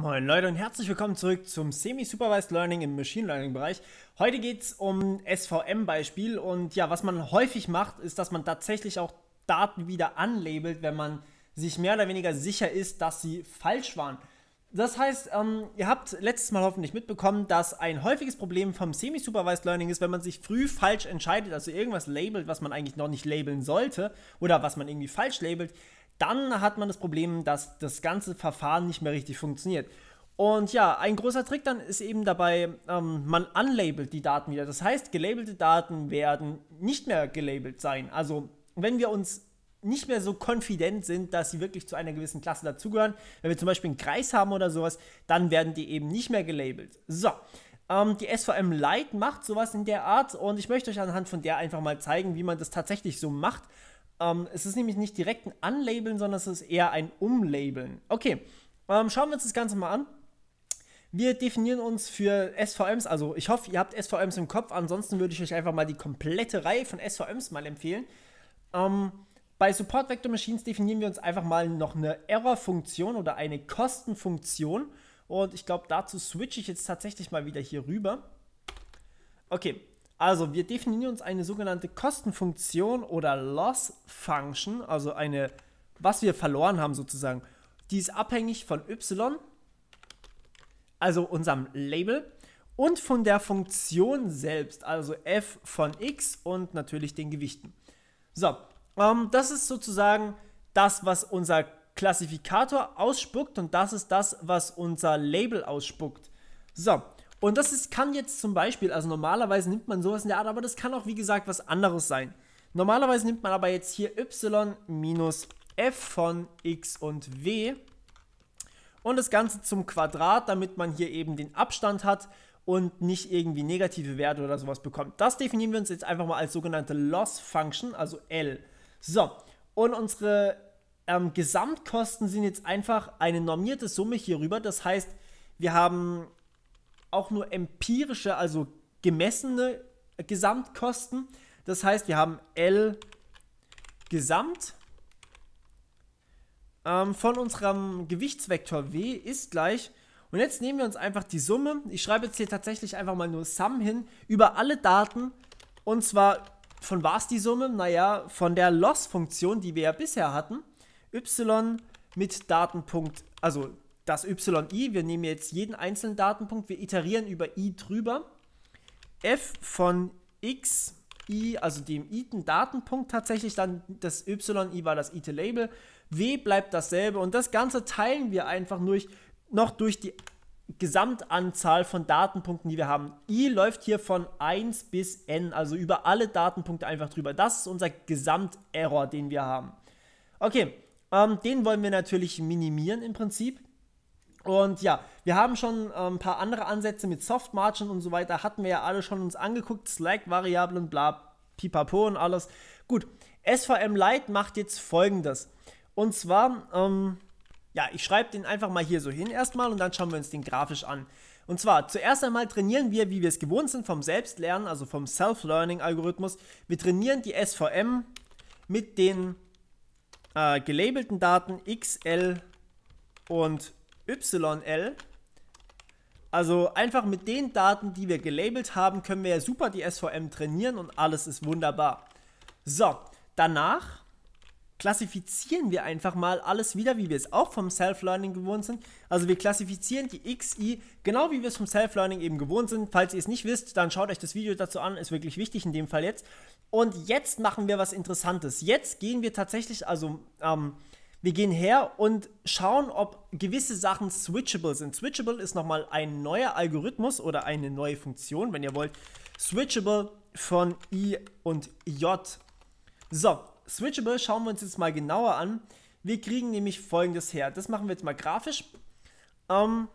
Moin Leute und herzlich willkommen zurück zum Semi-Supervised Learning im Machine Learning Bereich. Heute geht es um SVM-Beispiel und ja, was man häufig macht, ist, dass man tatsächlich auch Daten wieder anlabelt, wenn man sich mehr oder weniger sicher ist, dass sie falsch waren. Das heißt, ähm, ihr habt letztes Mal hoffentlich mitbekommen, dass ein häufiges Problem vom Semi-Supervised Learning ist, wenn man sich früh falsch entscheidet, also irgendwas labelt, was man eigentlich noch nicht labeln sollte oder was man irgendwie falsch labelt, dann hat man das Problem, dass das ganze Verfahren nicht mehr richtig funktioniert. Und ja, ein großer Trick dann ist eben dabei, ähm, man unlabelt die Daten wieder. Das heißt, gelabelte Daten werden nicht mehr gelabelt sein. Also wenn wir uns nicht mehr so konfident sind, dass sie wirklich zu einer gewissen Klasse dazugehören, wenn wir zum Beispiel einen Kreis haben oder sowas, dann werden die eben nicht mehr gelabelt. So, ähm, die SVM Lite macht sowas in der Art und ich möchte euch anhand von der einfach mal zeigen, wie man das tatsächlich so macht. Ähm, es ist nämlich nicht direkt ein Unlabeln, sondern es ist eher ein Umlabeln. Okay, ähm, schauen wir uns das Ganze mal an. Wir definieren uns für SVMs, also ich hoffe, ihr habt SVMs im Kopf, ansonsten würde ich euch einfach mal die komplette Reihe von SVMs mal empfehlen. Ähm, bei Support Vector Machines definieren wir uns einfach mal noch eine Error-Funktion oder eine Kostenfunktion. Und ich glaube, dazu switche ich jetzt tatsächlich mal wieder hier rüber. Okay, also wir definieren uns eine sogenannte Kostenfunktion oder Loss Function, also eine, was wir verloren haben sozusagen. Die ist abhängig von y, also unserem Label, und von der Funktion selbst, also f von x und natürlich den Gewichten. So, ähm, das ist sozusagen das, was unser Klassifikator ausspuckt und das ist das, was unser Label ausspuckt. So, und das ist, kann jetzt zum Beispiel, also normalerweise nimmt man sowas in der Art, aber das kann auch, wie gesagt, was anderes sein. Normalerweise nimmt man aber jetzt hier y minus f von x und w und das Ganze zum Quadrat, damit man hier eben den Abstand hat und nicht irgendwie negative Werte oder sowas bekommt. Das definieren wir uns jetzt einfach mal als sogenannte Loss Function, also L. So, und unsere ähm, Gesamtkosten sind jetzt einfach eine normierte Summe hierüber. Das heißt, wir haben auch nur empirische, also gemessene Gesamtkosten. Das heißt, wir haben L Gesamt ähm, von unserem Gewichtsvektor W ist gleich. Und jetzt nehmen wir uns einfach die Summe. Ich schreibe jetzt hier tatsächlich einfach mal nur Sum hin über alle Daten. Und zwar, von was die Summe? Naja, von der Loss-Funktion, die wir ja bisher hatten. Y mit Datenpunkt, also das yi, wir nehmen jetzt jeden einzelnen Datenpunkt, wir iterieren über i drüber. f von x i, also dem i-ten Datenpunkt tatsächlich, dann das yi war das i-te Label, w bleibt dasselbe und das Ganze teilen wir einfach durch, noch durch die Gesamtanzahl von Datenpunkten, die wir haben. i läuft hier von 1 bis n, also über alle Datenpunkte einfach drüber. Das ist unser Gesamterror, den wir haben. Okay, ähm, den wollen wir natürlich minimieren im Prinzip. Und ja, wir haben schon ein ähm, paar andere Ansätze mit Soft Margin und so weiter, hatten wir ja alle schon uns angeguckt, Slack-Variablen, bla, pipapo und alles. Gut, SVM Lite macht jetzt folgendes. Und zwar, ähm, ja, ich schreibe den einfach mal hier so hin erstmal und dann schauen wir uns den grafisch an. Und zwar, zuerst einmal trainieren wir, wie wir es gewohnt sind, vom Selbstlernen, also vom Self-Learning-Algorithmus. Wir trainieren die SVM mit den äh, gelabelten Daten XL und YL. Also einfach mit den Daten, die wir gelabelt haben, können wir ja super die SVM trainieren und alles ist wunderbar. So, danach klassifizieren wir einfach mal alles wieder, wie wir es auch vom Self-Learning gewohnt sind. Also wir klassifizieren die XI genau wie wir es vom Self-Learning eben gewohnt sind. Falls ihr es nicht wisst, dann schaut euch das Video dazu an, ist wirklich wichtig in dem Fall jetzt. Und jetzt machen wir was Interessantes. Jetzt gehen wir tatsächlich, also ähm, wir gehen her und schauen, ob gewisse Sachen switchable sind. Switchable ist nochmal ein neuer Algorithmus oder eine neue Funktion, wenn ihr wollt. Switchable von i und j. So, Switchable schauen wir uns jetzt mal genauer an. Wir kriegen nämlich folgendes her. Das machen wir jetzt mal grafisch. Ähm,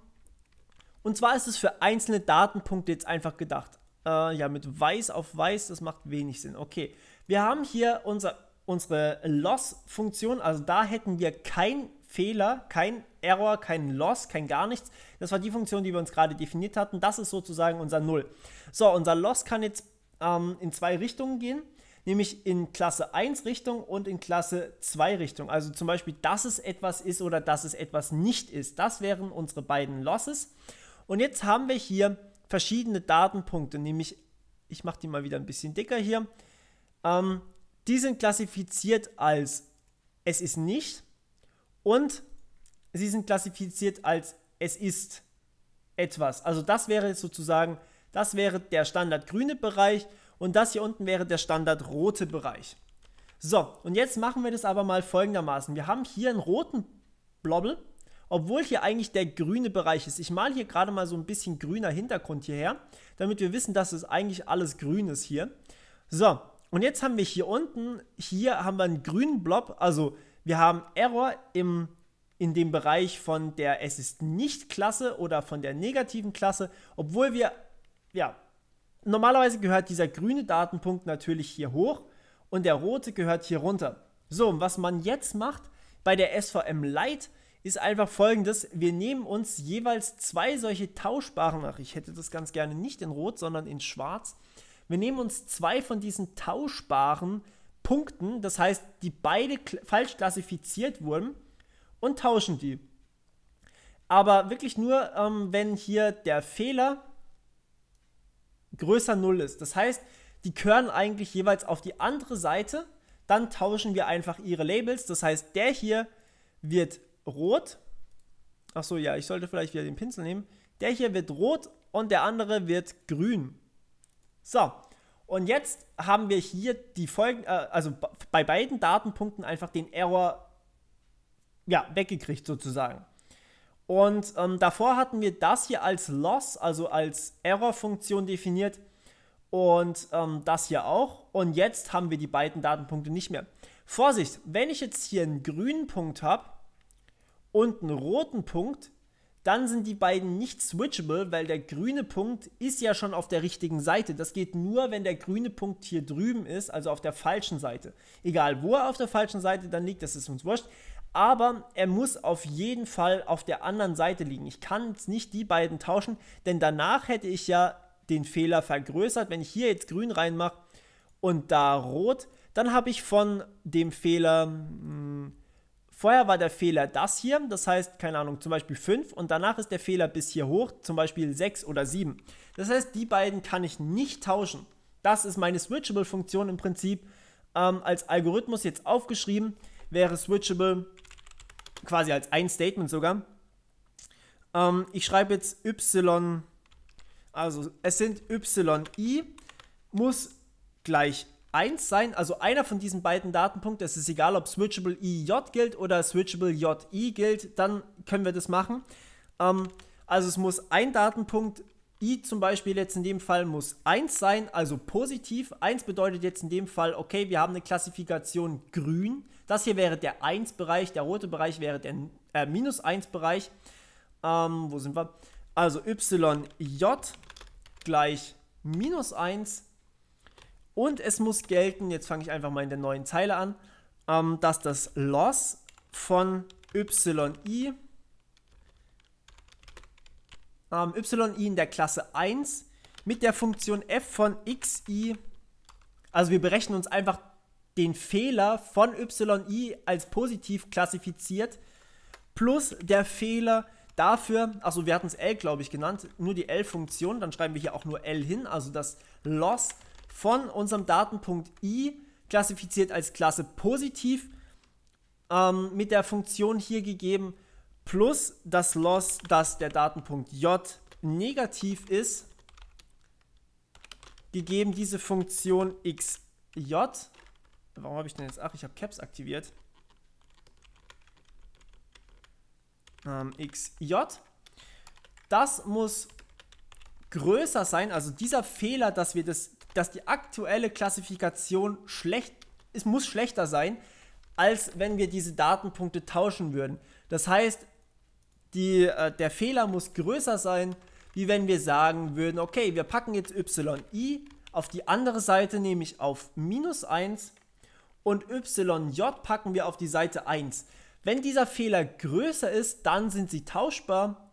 und zwar ist es für einzelne Datenpunkte jetzt einfach gedacht. Äh, ja, mit weiß auf weiß, das macht wenig Sinn. Okay, wir haben hier unser unsere Loss-Funktion, also da hätten wir kein Fehler, kein Error, kein Loss, kein gar nichts. Das war die Funktion, die wir uns gerade definiert hatten. Das ist sozusagen unser Null. So, unser Loss kann jetzt ähm, in zwei Richtungen gehen, nämlich in Klasse 1 Richtung und in Klasse 2 Richtung. Also zum Beispiel, dass es etwas ist oder dass es etwas nicht ist. Das wären unsere beiden Losses. Und jetzt haben wir hier verschiedene Datenpunkte, nämlich, ich mache die mal wieder ein bisschen dicker hier. Ähm, die sind klassifiziert als es ist nicht und sie sind klassifiziert als es ist etwas. Also das wäre sozusagen, das wäre der standardgrüne Bereich und das hier unten wäre der standardrote Bereich. So, und jetzt machen wir das aber mal folgendermaßen. Wir haben hier einen roten Blobbel, obwohl hier eigentlich der grüne Bereich ist. Ich male hier gerade mal so ein bisschen grüner Hintergrund hierher, damit wir wissen, dass es eigentlich alles grün ist hier. So, und jetzt haben wir hier unten, hier haben wir einen grünen Blob, also wir haben Error im, in dem Bereich von der es ist nicht Klasse oder von der negativen Klasse, obwohl wir, ja, normalerweise gehört dieser grüne Datenpunkt natürlich hier hoch und der rote gehört hier runter. So, und was man jetzt macht bei der SVM Lite ist einfach folgendes, wir nehmen uns jeweils zwei solche tauschbaren, ach ich hätte das ganz gerne nicht in rot, sondern in schwarz, wir nehmen uns zwei von diesen tauschbaren Punkten, das heißt, die beide falsch klassifiziert wurden, und tauschen die. Aber wirklich nur, ähm, wenn hier der Fehler größer 0 ist. Das heißt, die gehören eigentlich jeweils auf die andere Seite. Dann tauschen wir einfach ihre Labels. Das heißt, der hier wird rot. Achso, ja, ich sollte vielleicht wieder den Pinsel nehmen. Der hier wird rot und der andere wird grün. So, und jetzt haben wir hier die Folgen, äh, also bei beiden Datenpunkten einfach den Error ja, weggekriegt sozusagen. Und ähm, davor hatten wir das hier als Loss, also als Error-Funktion definiert und ähm, das hier auch. Und jetzt haben wir die beiden Datenpunkte nicht mehr. Vorsicht, wenn ich jetzt hier einen grünen Punkt habe und einen roten Punkt, dann sind die beiden nicht switchable, weil der grüne Punkt ist ja schon auf der richtigen Seite. Das geht nur, wenn der grüne Punkt hier drüben ist, also auf der falschen Seite. Egal, wo er auf der falschen Seite dann liegt, das ist uns wurscht. Aber er muss auf jeden Fall auf der anderen Seite liegen. Ich kann jetzt nicht die beiden tauschen, denn danach hätte ich ja den Fehler vergrößert. Wenn ich hier jetzt grün reinmache und da rot, dann habe ich von dem Fehler... Mh, hm, Vorher war der Fehler das hier, das heißt, keine Ahnung, zum Beispiel 5 und danach ist der Fehler bis hier hoch, zum Beispiel 6 oder 7. Das heißt, die beiden kann ich nicht tauschen. Das ist meine Switchable-Funktion im Prinzip ähm, als Algorithmus jetzt aufgeschrieben. Wäre Switchable quasi als ein Statement sogar. Ähm, ich schreibe jetzt y, also es sind y, i muss gleich eins sein, also einer von diesen beiden Datenpunkten, es ist egal, ob Switchable IJ gilt oder Switchable JI gilt, dann können wir das machen. Ähm, also es muss ein Datenpunkt i zum Beispiel jetzt in dem Fall muss 1 sein, also positiv. 1 bedeutet jetzt in dem Fall, okay, wir haben eine Klassifikation grün. Das hier wäre der 1-Bereich, der rote Bereich wäre der äh, minus 1-Bereich. Ähm, wo sind wir? Also yj gleich minus 1 und es muss gelten, jetzt fange ich einfach mal in der neuen Zeile an, ähm, dass das Loss von yi, ähm, yi in der Klasse 1 mit der Funktion f von xi, also wir berechnen uns einfach den Fehler von yi als positiv klassifiziert, plus der Fehler dafür, also wir hatten es L, glaube ich, genannt, nur die L-Funktion, dann schreiben wir hier auch nur L hin, also das Loss von unserem Datenpunkt i klassifiziert als Klasse positiv ähm, mit der Funktion hier gegeben plus das Loss, dass der Datenpunkt j negativ ist, gegeben diese Funktion xj. Warum habe ich denn jetzt? Ach, ich habe Caps aktiviert. Ähm, xj. Das muss größer sein, also dieser Fehler, dass wir das dass die aktuelle Klassifikation schlecht, es muss schlechter sein, als wenn wir diese Datenpunkte tauschen würden. Das heißt, die, äh, der Fehler muss größer sein, wie wenn wir sagen würden, okay, wir packen jetzt yi, auf die andere Seite nämlich auf minus 1 und yj packen wir auf die Seite 1. Wenn dieser Fehler größer ist, dann sind sie tauschbar,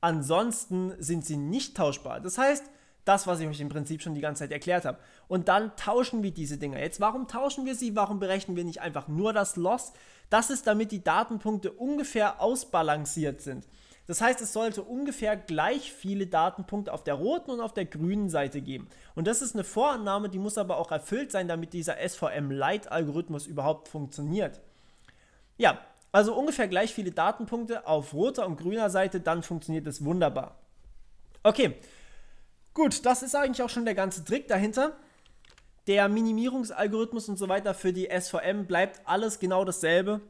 ansonsten sind sie nicht tauschbar. Das heißt, das, was ich euch im Prinzip schon die ganze Zeit erklärt habe. Und dann tauschen wir diese Dinger. Jetzt, warum tauschen wir sie? Warum berechnen wir nicht einfach nur das Loss? Das ist, damit die Datenpunkte ungefähr ausbalanciert sind. Das heißt, es sollte ungefähr gleich viele Datenpunkte auf der roten und auf der grünen Seite geben. Und das ist eine Vorannahme, die muss aber auch erfüllt sein, damit dieser SVM-Light-Algorithmus überhaupt funktioniert. Ja, also ungefähr gleich viele Datenpunkte auf roter und grüner Seite, dann funktioniert es wunderbar. Okay, Gut, das ist eigentlich auch schon der ganze Trick dahinter. Der Minimierungsalgorithmus und so weiter für die SVM bleibt alles genau dasselbe.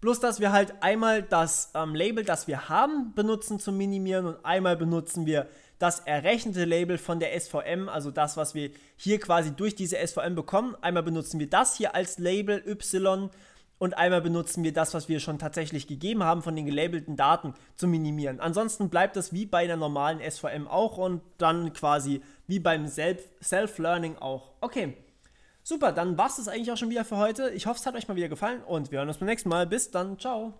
Bloß, dass wir halt einmal das ähm, Label, das wir haben, benutzen zum Minimieren und einmal benutzen wir das errechnete Label von der SVM, also das, was wir hier quasi durch diese SVM bekommen. Einmal benutzen wir das hier als Label Y und einmal benutzen wir das, was wir schon tatsächlich gegeben haben, von den gelabelten Daten zu minimieren. Ansonsten bleibt das wie bei einer normalen SVM auch und dann quasi wie beim Self-Learning auch. Okay, super, dann war es das eigentlich auch schon wieder für heute. Ich hoffe, es hat euch mal wieder gefallen und wir hören uns beim nächsten Mal. Bis dann, ciao.